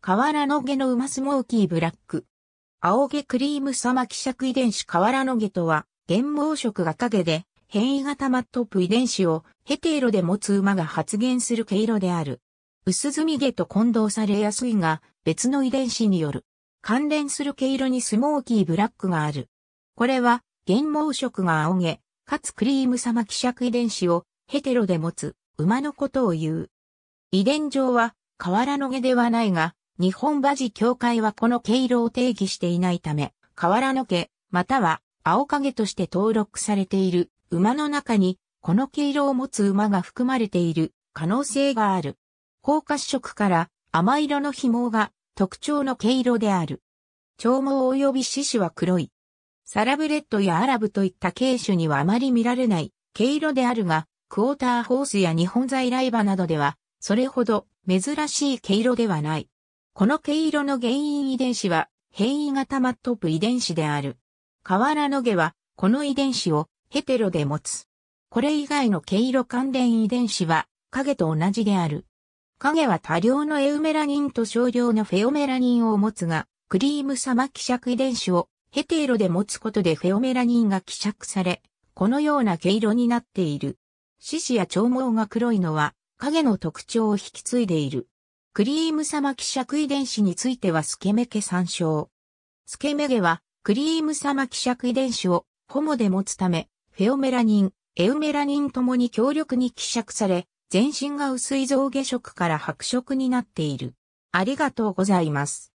原の毛の馬スモーキーブラック。青毛クリームサマ釈遺伝子原の毛とは、原毛色が影で、変異型マットップ遺伝子をヘテロで持つ馬が発現する毛色である。薄墨毛と混同されやすいが、別の遺伝子による。関連する毛色にスモーキーブラックがある。これは、原毛色が青毛、かつクリームサマ釈遺伝子をヘテロで持つ馬のことを言う。遺伝上は、原の毛ではないが、日本馬事協会はこの毛色を定義していないため、河原の毛、または青影として登録されている馬の中に、この毛色を持つ馬が含まれている可能性がある。高褐色から甘色の紐が特徴の毛色である。長毛及び獅子は黒い。サラブレッドやアラブといった軽種にはあまり見られない毛色であるが、クォーターホースや日本在来馬などでは、それほど珍しい毛色ではない。この毛色の原因遺伝子は変異型マットプ遺伝子である。河原の毛はこの遺伝子をヘテロで持つ。これ以外の毛色関連遺伝子は影と同じである。影は多量のエウメラニンと少量のフェオメラニンを持つが、クリーム様希釈遺伝子をヘテロで持つことでフェオメラニンが希釈され、このような毛色になっている。獅子や長毛が黒いのは影の特徴を引き継いでいる。クリーム様希釈遺伝子についてはスケメケ参照。スケメゲは、クリーム様希釈遺伝子をホモで持つため、フェオメラニン、エウメラニンともに強力に希釈され、全身が薄い象下色から白色になっている。ありがとうございます。